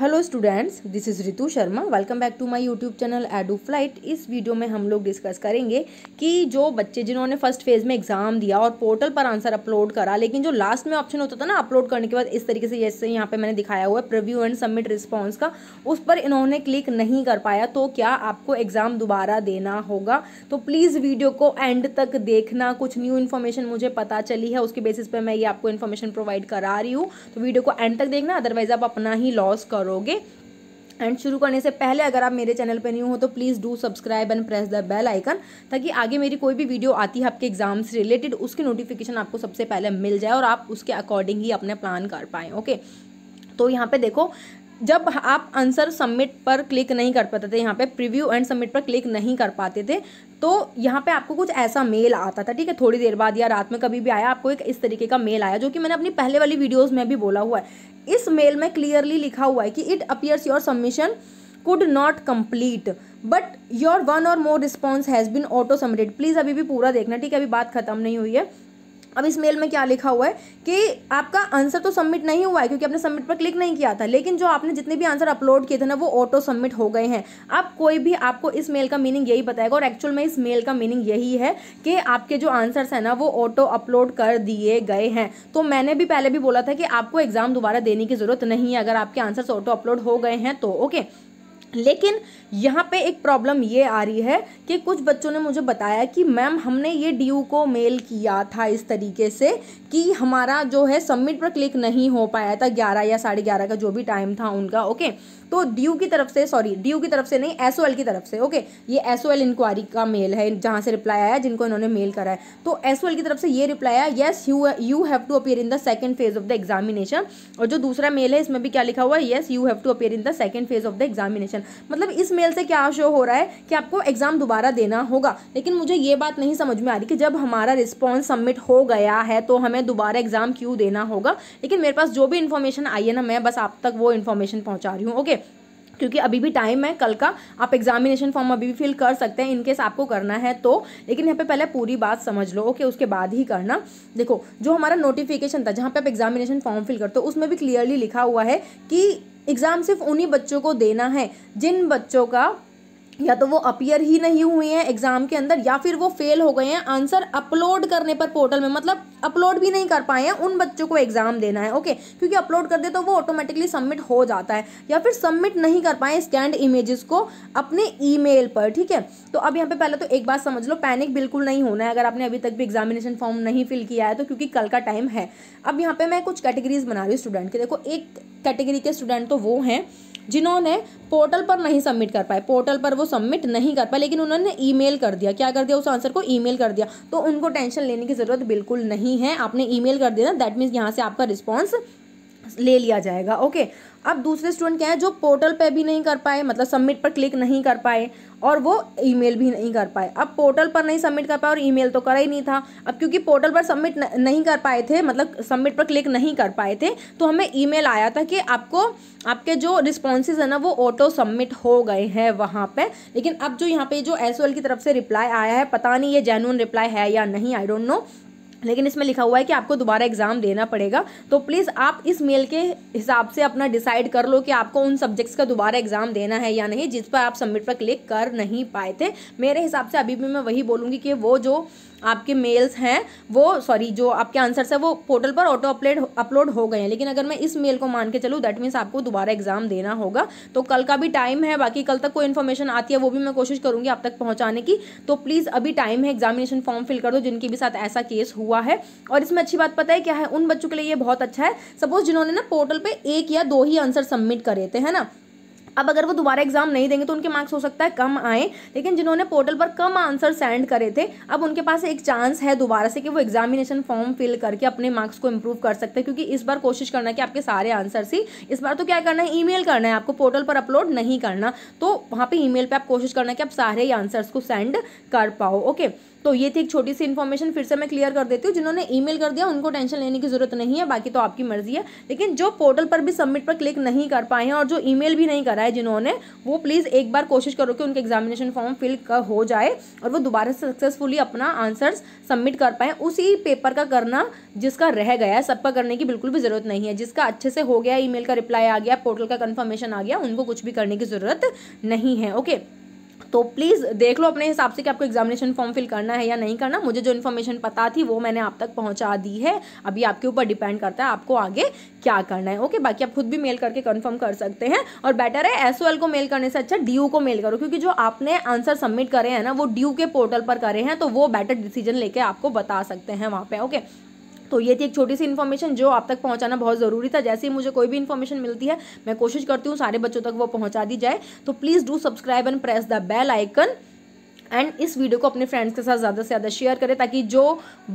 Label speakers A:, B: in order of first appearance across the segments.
A: hello students this is Ritu Sharma welcome back to my YouTube channel Edu Flight इस video में हम लोग discuss करेंगे कि जो बच्चे जिन्होंने फर्स्ट फेज़ में एग्ज़ाम दिया और पोर्टल पर आंसर अपलोड करा लेकिन जो लास्ट में ऑप्शन होता था ना अपलोड करने के बाद इस तरीके से जैसे यहाँ पे मैंने दिखाया हुआ है प्रिव्यू एंड सबमिट रिस्पॉन्स का उस पर इन्होंने क्लिक नहीं कर पाया तो क्या आपको एग्ज़ाम दोबारा देना होगा तो प्लीज़ वीडियो को एंड तक देखना कुछ न्यू इन्फॉर्मेशन मुझे पता चली है उसके बेसिस पर मैं ये आपको इन्फॉर्मेशन प्रोवाइड करा रही हूँ तो वीडियो को एंड तक देखना अदरवाइज़ आप अपना ही लॉस करो करोगे एंड शुरू करने से पहले अगर आप मेरे चैनल पर न्यू हो तो please do subscribe and press the bell icon ताकि आगे मेरी कोई भी वीडियो आती है आपके एग्जाम्स रिलेटेड उसकी नोटिफिकेशन आपको सबसे पहले मिल जाए और आप उसके अकॉर्डिंग ही अपने प्लान कर पाएँ ओके तो यहाँ पे देखो जब आप आंसर सबमिट पर क्लिक नहीं कर पाते थे यहाँ पे प्रीव्यू एंड सबमिट पर क्लिक नहीं कर पाते थे तो यहाँ पे आपको कुछ ऐसा मेल आता था ठीक है थोड़ी देर बाद या रात में कभी भी आया आपको एक इस तरीके का मेल आया जो कि मैंने अपनी पहले वाली वीडियोज़ में भी बोला हुआ है इस मेल में क्लियरली लिखा हुआ है कि it appears your submission could not complete but your one or more response has been auto submitted please अभी भी पूरा देखना ठीक है अभी बात खत्म नहीं हुई है अब इस मेल में क्या लिखा हुआ है कि आपका आंसर तो सबमिट नहीं हुआ है क्योंकि आपने सबमिट पर क्लिक नहीं किया था लेकिन जो आपने जितने भी आंसर अपलोड किए थे ना वो ऑटो सबमिट हो गए हैं अब कोई भी आपको इस मेल का मीनिंग यही बताएगा और एक्चुअल में इस मेल का मीनिंग यही है कि आपके जो आंसर्स हैं ना वो ऑटो अपलोड कर दिए गए हैं तो मैंने भी पहले भी बोला था कि आपको एग्ज़ाम दोबारा देने की ज़रूरत नहीं है अगर आपके आंसर ऑटो अपलोड हो गए हैं तो ओके लेकिन यहाँ पे एक प्रॉब्लम ये आ रही है कि कुछ बच्चों ने मुझे बताया कि मैम हमने ये डी को मेल किया था इस तरीके से कि हमारा जो है सबमिट पर क्लिक नहीं हो पाया था ग्यारह या साढ़े ग्यारह का जो भी टाइम था उनका ओके तो डी की तरफ से सॉरी डी की तरफ से नहीं एस की तरफ से ओके ये एस ओ इंक्वायरी का मेल है जहाँ से रिप्लाई आया जिनको इन्होंने मेल करा है तो एस की तरफ से ये रिप्लाई आया yes you you have to appear in the second phase of the examination और जो दूसरा मेल है इसमें भी क्या लिखा हुआ है yes you have to appear in the second phase of the examination question मतलब इस मेल से क्या शो हो रहा है कि आपको एग्ज़ाम दोबारा देना होगा लेकिन मुझे ये बात नहीं समझ में आ रही कि जब हमारा रिस्पॉन्स सबमिट हो गया है तो हमें दोबारा एग्ज़ाम क्यों देना होगा लेकिन मेरे पास जो भी इन्फॉर्मेशन आई है ना मैं बस आप तक वो इन्फॉर्मेशन पहुँचा रही हूँ ओके क्योंकि अभी भी टाइम है कल का आप एग्जामिनेशन फॉर्म अभी भी फिल कर सकते हैं इनकेस आपको करना है तो लेकिन यहाँ पे पहले पूरी बात समझ लो ओके उसके बाद ही करना देखो जो हमारा नोटिफिकेशन था जहाँ पे आप एग्जामिनेशन फॉर्म फिल करते हो उसमें भी क्लियरली लिखा हुआ है कि एग्ज़ाम सिर्फ उन्हीं बच्चों को देना है जिन बच्चों का या तो वो अपियर ही नहीं हुए हैं एग्ज़ाम के अंदर या फिर वो फेल हो गए हैं आंसर अपलोड करने पर पोर्टल में मतलब अपलोड भी नहीं कर पाए हैं उन बच्चों को एग्ज़ाम देना है ओके क्योंकि अपलोड कर दे तो वो ऑटोमेटिकली सबमिट हो जाता है या फिर सबमिट नहीं कर पाए स्कैंड इमेजेस को अपने ईमेल पर ठीक है तो अब यहाँ पे पहले तो एक बात समझ लो पैनिक बिल्कुल नहीं होना है अगर आपने अभी तक भी एग्जामिनेशन फॉर्म नहीं फिल किया है तो क्योंकि कल का टाइम है अब यहाँ पे मैं कुछ कैटेगरीज बना रही हूँ स्टूडेंट के देखो एक कैटेगरी के स्टूडेंट तो वो हैं जिन्होंने पोर्टल पर नहीं सबमिट कर पाए पोर्टल पर वो सबमिट नहीं कर पाए लेकिन उन्होंने ईमेल कर दिया क्या कर दिया उस आंसर को ईमेल कर दिया तो उनको टेंशन लेने की ज़रूरत बिल्कुल नहीं है आपने ईमेल कर दिया ना दैट मीन्स यहाँ से आपका रिस्पॉन्स ले लिया जाएगा ओके अब दूसरे स्टूडेंट क्या है जो पोर्टल पे भी नहीं कर पाए मतलब सबमिट पर क्लिक नहीं कर पाए और वो ईमेल भी नहीं कर पाए अब पोर्टल पर नहीं सबमिट कर पाए और ईमेल तो करा ही नहीं था अब क्योंकि पोर्टल पर सबमिट नहीं कर पाए थे मतलब सबमिट पर क्लिक नहीं कर पाए थे तो हमें ईमेल आया था कि आपको आपके जो रिस्पॉन्सेज है ना वो ऑटो सबमिट हो गए हैं वहाँ पर लेकिन अब जो यहाँ पे जो एस की तरफ से रिप्लाई आया है पता नहीं ये जेनुअन रिप्लाई है या नहीं आई डोंट नो लेकिन इसमें लिखा हुआ है कि आपको दोबारा एग्ज़ाम देना पड़ेगा तो प्लीज़ आप इस मेल के हिसाब से अपना डिसाइड कर लो कि आपको उन सब्जेक्ट्स का दोबारा एग्ज़ाम देना है या नहीं जिस पर आप सबमिट पर क्लिक कर नहीं पाए थे मेरे हिसाब से अभी भी मैं वही बोलूँगी कि वो जो आपके मेल्स हैं वो सॉरी जो आपके आंसर्स है वो पोर्टल पर ऑटो अपलेड अपलोड हो गए हैं लेकिन अगर मैं इस मेल को मान के चलूँ दैट मीन्स आपको दोबारा एग्ज़ाम देना होगा तो कल का भी टाइम है बाकी कल तक कोई इन्फॉर्मेशन आती है वो भी मैं कोशिश करूँगी आप तक पहुँचाने की तो प्लीज़ अभी टाइम है एग्जामिनेशन फॉर्म फिल कर दो जिनके भी साथ ऐसा केस हुआ हुआ है और इसमें अच्छी बात पता है क्या है उन बच्चों के लिए ये बहुत अच्छा है सपोज जिन्होंने ना पोर्टल पे एक या दो ही आंसर सबमिट करे थे है ना अब अगर वो दोबारा एग्जाम नहीं देंगे तो उनके मार्क्स हो सकता है कम आए लेकिन जिन्होंने पोर्टल पर कम आंसर सेंड करे थे अब उनके पास एक चांस है दोबारा से कि वो एग्जामिनेशन फॉर्म फिल करके अपने मार्क्स को इम्प्रूव कर सकते हैं क्योंकि इस बार कोशिश करना कि आपके सारे आंसर ही इस बार तो क्या करना है ई करना है आपको पोर्टल पर अपलोड नहीं करना तो वहाँ पर ई मेल आप कोशिश करना कि आप सारे आंसर्स को सेंड कर पाओ ओके तो ये थी एक छोटी सी इन्फॉर्मेशन फिर से मैं क्लियर कर देती हूँ जिन्होंने ईमेल कर दिया उनको टेंशन लेने की जरूरत नहीं है बाकी तो आपकी मर्जी है लेकिन जो पोर्टल पर भी सबमिट पर क्लिक नहीं कर पाए हैं और जो ईमेल भी नहीं करा है जिन्होंने वो प्लीज़ एक बार कोशिश करो कि उनके एग्जामिनेशन फॉर्म फिल हो जाए और वो दोबारा से सक्सेसफुली अपना आंसर्स सबमिट कर पाएँ उसी पेपर का करना जिसका रह गया है सबका करने की बिल्कुल भी ज़रूरत नहीं है जिसका अच्छे से हो गया ई का रिप्लाई आ गया पोर्टल का कन्फर्मेशन आ गया उनको कुछ भी करने की ज़रूरत नहीं है ओके तो प्लीज़ देख लो अपने हिसाब से कि आपको एग्जामिनेशन फॉर्म फिल करना है या नहीं करना मुझे जो इन्फॉर्मेशन पता थी वो मैंने आप तक पहुंचा दी है अभी आपके ऊपर डिपेंड करता है आपको आगे क्या करना है ओके बाकी आप खुद भी मेल करके कंफर्म कर सकते हैं और बेटर है एस को मेल करने से अच्छा डी को मेल करो क्योंकि जो आपने आंसर सबमिट करे हैं ना वो डी के पोर्टल पर करे हैं तो वो बेटर डिसीजन लेके आपको बता सकते हैं वहाँ पर ओके तो ये थी एक छोटी सी इन्फॉर्मेशन जो आप तक पहुंचाना बहुत ज़रूरी था जैसे ही मुझे कोई भी इन्फॉर्मेशन मिलती है मैं कोशिश करती हूँ सारे बच्चों तक वो पहुंचा दी जाए तो please do subscribe and press the bell icon and इस वीडियो को अपने फ्रेंड्स के साथ ज़्यादा से ज़्यादा शेयर करें ताकि जो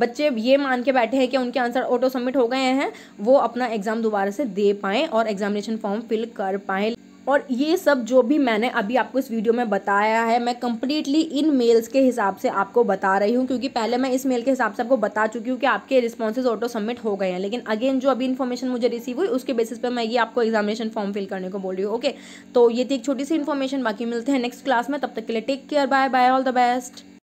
A: बच्चे ये मान के बैठे हैं कि उनके आंसर ऑटो सबमिट हो गए हैं वो अपना एग्ज़ाम दोबारा से दे पाएँ और एग्जामिनेशन फॉर्म फिल कर पाएँ और ये सब जो भी मैंने अभी आपको इस वीडियो में बताया है मैं कम्प्लीटली इन मेल्स के हिसाब से आपको बता रही हूँ क्योंकि पहले मैं इस मेल के हिसाब से आपको बता चुकी हूँ कि आपके रिस्पॉन्सेज ऑटो सबमिट हो गए हैं लेकिन अगेन जो अभी इन्फॉर्मेशन मुझे रिसीव हुई उसके बेसिस पर मैं ये आपको एग्जामिनेशन फॉर्म फिल करने को बोल रही हूँ ओके तो ये थी एक छोटी सी इन्फॉर्मेशन बाकी मिलते हैं नेक्स्ट क्लास में तब तक के लिए take care bye bye all the best